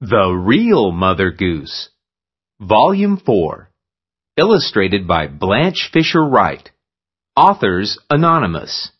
The Real Mother Goose, Volume 4, illustrated by Blanche Fisher Wright, authors anonymous.